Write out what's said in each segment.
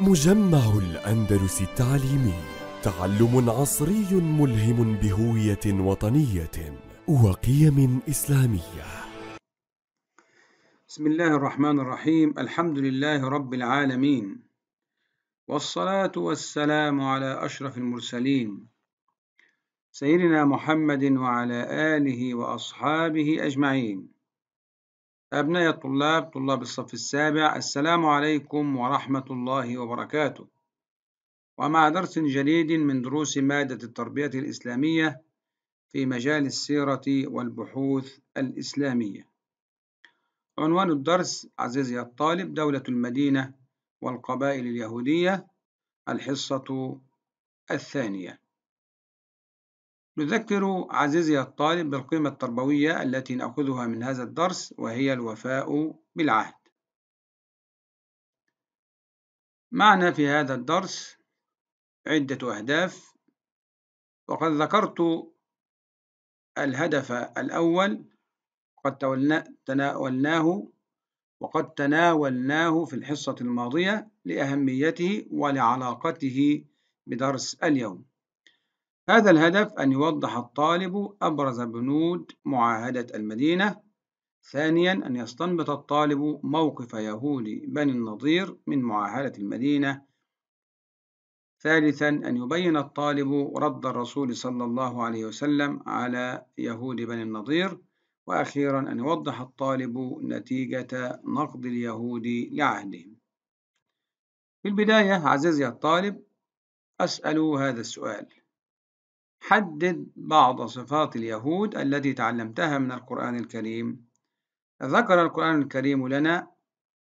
مجمع الأندلس التعليمي تعلم عصري ملهم بهوية وطنية وقيم إسلامية بسم الله الرحمن الرحيم الحمد لله رب العالمين والصلاة والسلام على أشرف المرسلين سيدنا محمد وعلى آله وأصحابه أجمعين أبنائي الطلاب طلاب الصف السابع السلام عليكم ورحمة الله وبركاته ومع درس جديد من دروس مادة التربية الإسلامية في مجال السيرة والبحوث الإسلامية عنوان الدرس عزيزي الطالب دولة المدينة والقبائل اليهودية الحصة الثانية نذكر عزيزي الطالب بالقيمة التربوية التي نأخذها من هذا الدرس وهي الوفاء بالعهد معنا في هذا الدرس عدة أهداف وقد ذكرت الهدف الأول قد تناولناه وقد تناولناه في الحصة الماضية لأهميته ولعلاقته بدرس اليوم هذا الهدف أن يوضح الطالب أبرز بنود معاهدة المدينة ثانيا أن يستنبط الطالب موقف يهودي بني النضير من معاهدة المدينة ثالثا أن يبين الطالب رد الرسول صلى الله عليه وسلم على يهود بني النضير وأخيرا أن يوضح الطالب نتيجة نقد اليهود لعهدهم في البداية عزيزي الطالب أسأل هذا السؤال حدد بعض صفات اليهود التي تعلمتها من القرآن الكريم ذكر القرآن الكريم لنا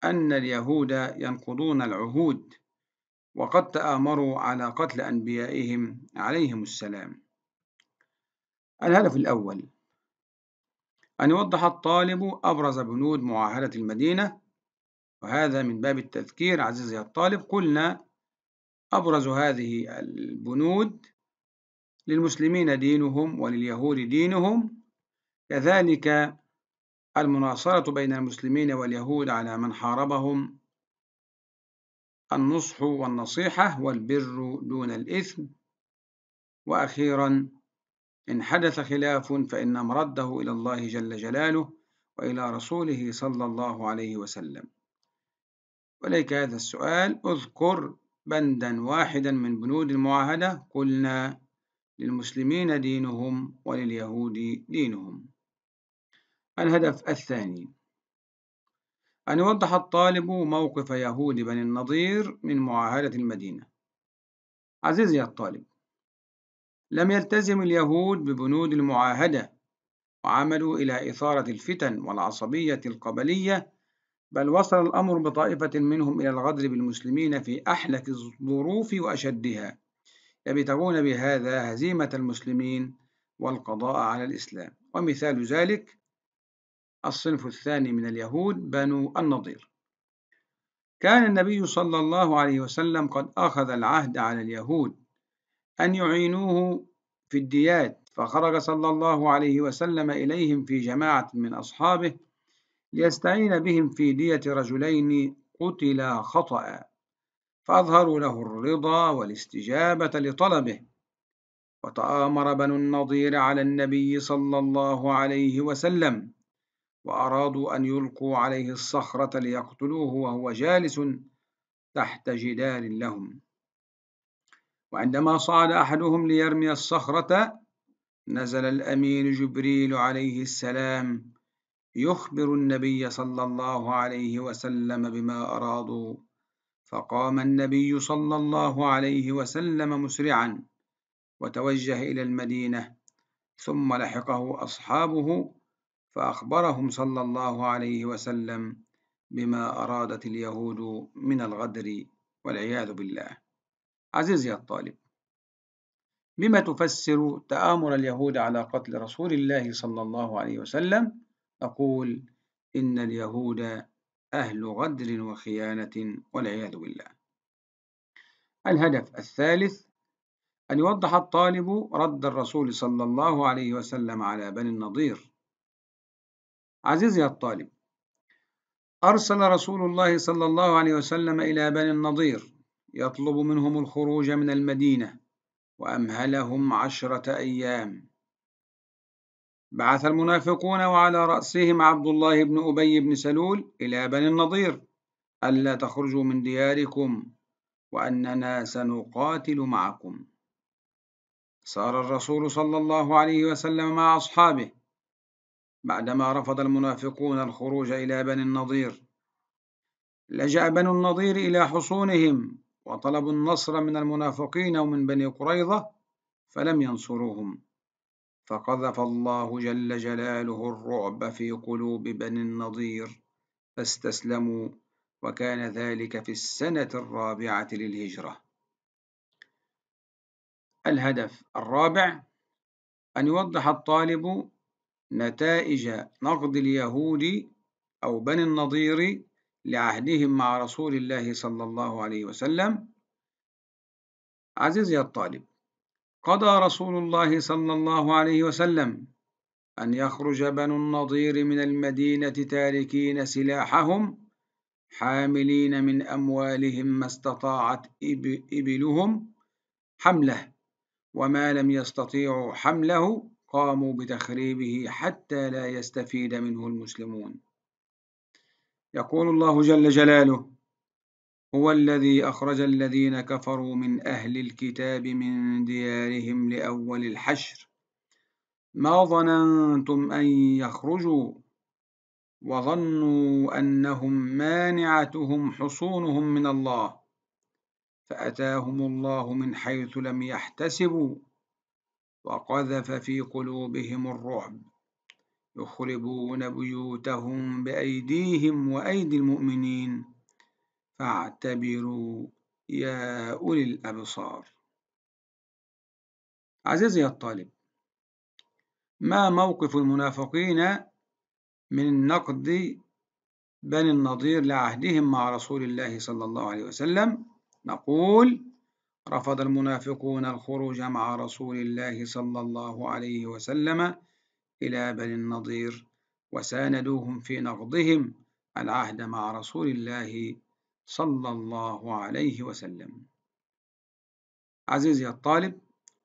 أن اليهود ينقضون العهود وقد تآمروا على قتل أنبيائهم عليهم السلام الهدف الأول أن يوضح الطالب أبرز بنود معاهدة المدينة وهذا من باب التذكير عزيزي الطالب قلنا أبرز هذه البنود للمسلمين دينهم ولليهود دينهم كذلك المناصرة بين المسلمين واليهود على من حاربهم النصح والنصيحة والبر دون الإثم وأخيرا إن حدث خلاف فإن مرده إلى الله جل جلاله وإلى رسوله صلى الله عليه وسلم وليك هذا السؤال اذكر بندا واحدا من بنود المعاهدة قلنا للمسلمين دينهم ولليهود دينهم الهدف الثاني أن يوضح الطالب موقف يهود بني النضير من معاهدة المدينة عزيزي الطالب لم يلتزم اليهود ببنود المعاهدة وعملوا إلى إثارة الفتن والعصبية القبلية بل وصل الأمر بطائفة منهم إلى الغدر بالمسلمين في أحلك الظروف وأشدها يبتغون بهذا هزيمة المسلمين والقضاء على الإسلام ومثال ذلك الصنف الثاني من اليهود بنو النضير كان النبي صلى الله عليه وسلم قد أخذ العهد على اليهود أن يعينوه في الديات فخرج صلى الله عليه وسلم إليهم في جماعة من أصحابه ليستعين بهم في دية رجلين قتلا خطأ فأظهروا له الرضا والاستجابة لطلبه وتآمر بنو النضير على النبي صلى الله عليه وسلم وأرادوا أن يلقوا عليه الصخرة ليقتلوه وهو جالس تحت جدار لهم وعندما صعد أحدهم ليرمي الصخرة نزل الأمين جبريل عليه السلام يخبر النبي صلى الله عليه وسلم بما أرادوا فقام النبي صلى الله عليه وسلم مسرعا وتوجه إلى المدينة ثم لحقه أصحابه فأخبرهم صلى الله عليه وسلم بما أرادت اليهود من الغدر والعياذ بالله عزيزي الطالب بما تفسر تآمر اليهود على قتل رسول الله صلى الله عليه وسلم أقول إن اليهود أهل غدر وخيانة والعياذ بالله الهدف الثالث أن يوضح الطالب رد الرسول صلى الله عليه وسلم على بني النضير عزيزي الطالب أرسل رسول الله صلى الله عليه وسلم إلى بني النضير يطلب منهم الخروج من المدينة وأمهلهم عشرة أيام بعث المنافقون وعلى رأسهم عبد الله بن أبي بن سلول إلى بني النضير ألا تخرجوا من دياركم وأننا سنقاتل معكم سار الرسول صلى الله عليه وسلم مع أصحابه بعدما رفض المنافقون الخروج إلى بني النضير لجأ بنو النضير إلى حصونهم وطلبوا النصر من المنافقين ومن بني قريظة فلم ينصروهم فقذف الله جل جلاله الرعب في قلوب بني النضير فاستسلموا وكان ذلك في السنة الرابعة للهجرة الهدف الرابع أن يوضح الطالب نتائج نقد اليهود أو بني النضير لعهدهم مع رسول الله صلى الله عليه وسلم عزيزي الطالب قضى رسول الله صلى الله عليه وسلم أن يخرج بنو النضير من المدينة تاركين سلاحهم حاملين من أموالهم ما استطاعت إبلهم حمله وما لم يستطيعوا حمله قاموا بتخريبه حتى لا يستفيد منه المسلمون يقول الله جل جلاله هو الذي أخرج الذين كفروا من أهل الكتاب من ديارهم لأول الحشر ما ظننتم أن يخرجوا وظنوا أنهم مانعتهم حصونهم من الله فأتاهم الله من حيث لم يحتسبوا وقذف في قلوبهم الرعب يخربون بيوتهم بأيديهم وأيدي المؤمنين فاعتبروا يا أولي الأبصار عزيزي الطالب ما موقف المنافقين من نقد بني النضير لعهدهم مع رسول الله صلى الله عليه وسلم نقول رفض المنافقون الخروج مع رسول الله صلى الله عليه وسلم إلى بني النضير وساندوهم في نقضهم العهد مع رسول الله صلى الله عليه وسلم عزيزي الطالب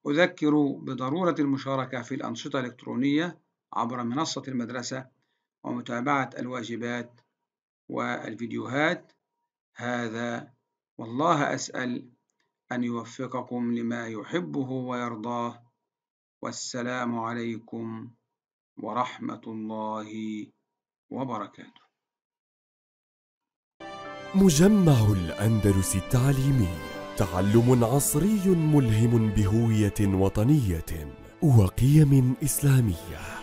أذكر بضرورة المشاركة في الأنشطة الإلكترونية عبر منصة المدرسة ومتابعة الواجبات والفيديوهات هذا والله أسأل أن يوفقكم لما يحبه ويرضاه والسلام عليكم ورحمة الله وبركاته مجمع الأندلس التعليمي تعلم عصري ملهم بهوية وطنية وقيم إسلامية